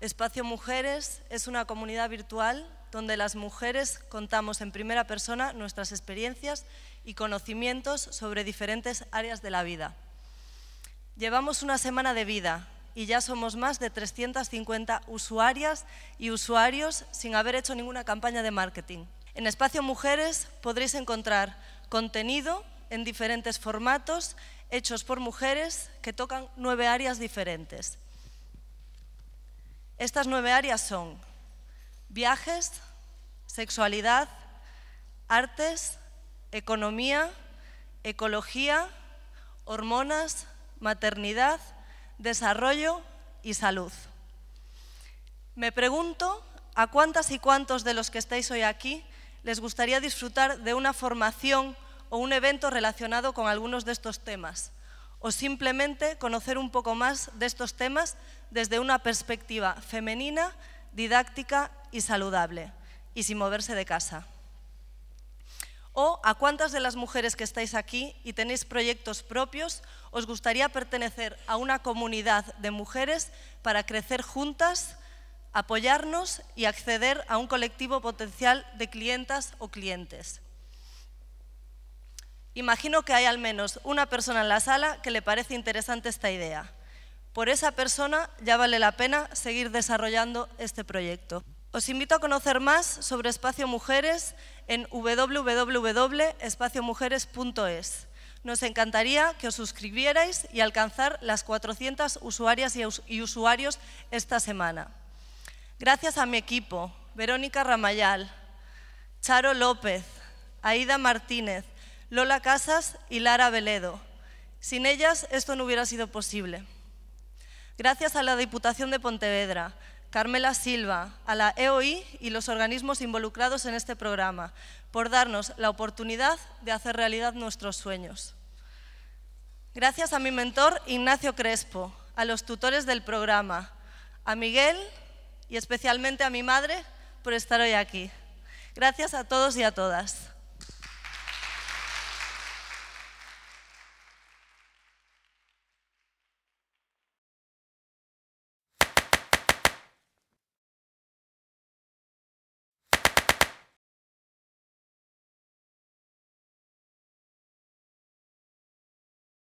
Espacio Mujeres es una comunidad virtual donde las mujeres contamos en primera persona nuestras experiencias y conocimientos sobre diferentes áreas de la vida. Llevamos una semana de vida y ya somos más de 350 usuarias y usuarios sin haber hecho ninguna campaña de marketing. En Espacio Mujeres podréis encontrar contenido en diferentes formatos hechos por mujeres que tocan nueve áreas diferentes. Estas nueve áreas son viajes, sexualidad, artes, economía, ecología, hormonas, maternidad, desarrollo y salud. Me pregunto a cuántas y cuántos de los que estáis hoy aquí les gustaría disfrutar de una formación o un evento relacionado con algunos de estos temas o simplemente conocer un poco más de estos temas desde una perspectiva femenina, didáctica y saludable, y sin moverse de casa. ¿O a cuántas de las mujeres que estáis aquí y tenéis proyectos propios os gustaría pertenecer a una comunidad de mujeres para crecer juntas, apoyarnos y acceder a un colectivo potencial de clientas o clientes? Imagino que hay al menos una persona en la sala que le parece interesante esta idea. Por esa persona ya vale la pena seguir desarrollando este proyecto. Os invito a conocer más sobre Espacio Mujeres en www.espaciomujeres.es. Nos encantaría que os suscribierais y alcanzar las 400 usuarias y, usuarios esta semana. Gracias a mi equipo, Verónica Ramayal, Charo López, Aida Martínez, Lola Casas y Lara Veledo. Sin ellas esto no hubiera sido posible. Gracias a la Diputación de Pontevedra, Carmela Silva, a la EOI y los organismos involucrados en este programa, por darnos la oportunidad de hacer realidad nuestros sueños. Gracias a mi mentor Ignacio Crespo, a los tutores del programa, a Miguel y especialmente a mi madre por estar hoy aquí. Gracias a todos y a todas.